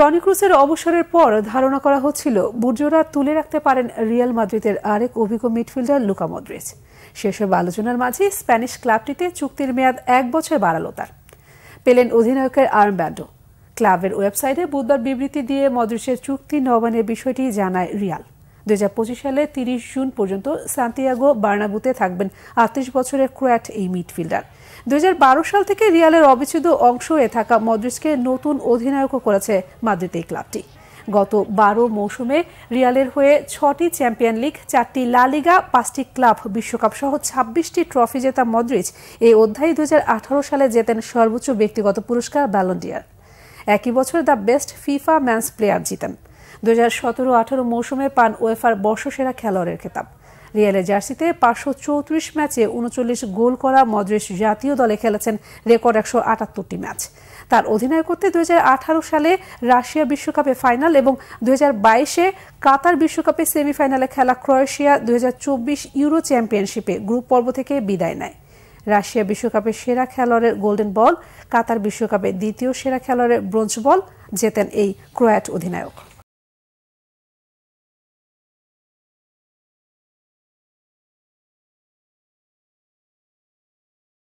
Tony ক্রুসের অবসরের পর ধারণা করা হচ্ছিল বুর্জোরা তুলে রাখতে পারেন রিয়াল মাদ্রিদের আরেক অভিজ্ঞ মিডফিল্ডার লুকা মদ্রিজ সেসব আলোচনার মাঝে স্প্যানিশ ক্লাবটিতে চুক্তির মেয়াদ এক বছর বাড়াল তার পেলেন অধিনায়কের আর্মব্যান্ডও ক্লাবের ওয়েবসাইটে বুধবার বিবৃতি দিয়ে মদ্রিসের চুক্তি নবানের বিষয়টি জানায় রিয়াল দুই সালে তিরিশ জুন পর্যন্ত সান্তিয়াগো বার্নাবুতে থাকবেন আটত্রিশ বছরের ক্রোয়াট এই মিডফিল্ডার বারো সাল থেকে রিয়ালের অবিচ্ছেদ্য অংশ হয়ে থাকা মদ্রিজকে নতুন অধিনায়কও করেছে মাদ্রিদ এই ক্লাবটি গত বারো মৌসুমে রিয়ালের হয়ে ছটি চ্যাম্পিয়ন লিগ চারটি লালিগা পাঁচটি ক্লাব বিশ্বকাপ সহ ছাব্বিশটি ট্রফি জেতা মদ্রিজ এই অধ্যায়ে দু সালে জেতেন সর্বোচ্চ ব্যক্তিগত পুরস্কার ব্যালন্ডিয়ার একই বছর the best FIFA men's player জিতেন দু হাজার সতেরো আঠারো মৌসুমে পান ওয়েফার বর্ষসেরা খেলোয়াড়ের খেতাব রিয়ালের জার্সিতে পাঁচশো চৌত্রিশ ম্যাচে উনচল্লিশ গোল করা মদ্রিস জাতীয় দলে খেলেছেন রেকর্ড একশো আটাত্তরটি ম্যাচ তার অধিনায়কত্বে দু সালে রাশিয়া বিশ্বকাপে ফাইনাল এবং দু বাইশে কাতার বিশ্বকাপে সেমিফাইনালে খেলা ক্রোয়েশিয়া দু ইউরো চ্যাম্পিয়নশিপে গ্রুপ পর্ব থেকে বিদায় নেয় রাশিয়া বিশ্বকাপে সেরা খেলোয়াড়ের গোল্ডেন বল কাতার বিশ্বকাপে দ্বিতীয় সেরা খেলোয়াড়ের ব্রোঞ্জ বল জেতেন এই ক্রোয়াট অধিনায়ক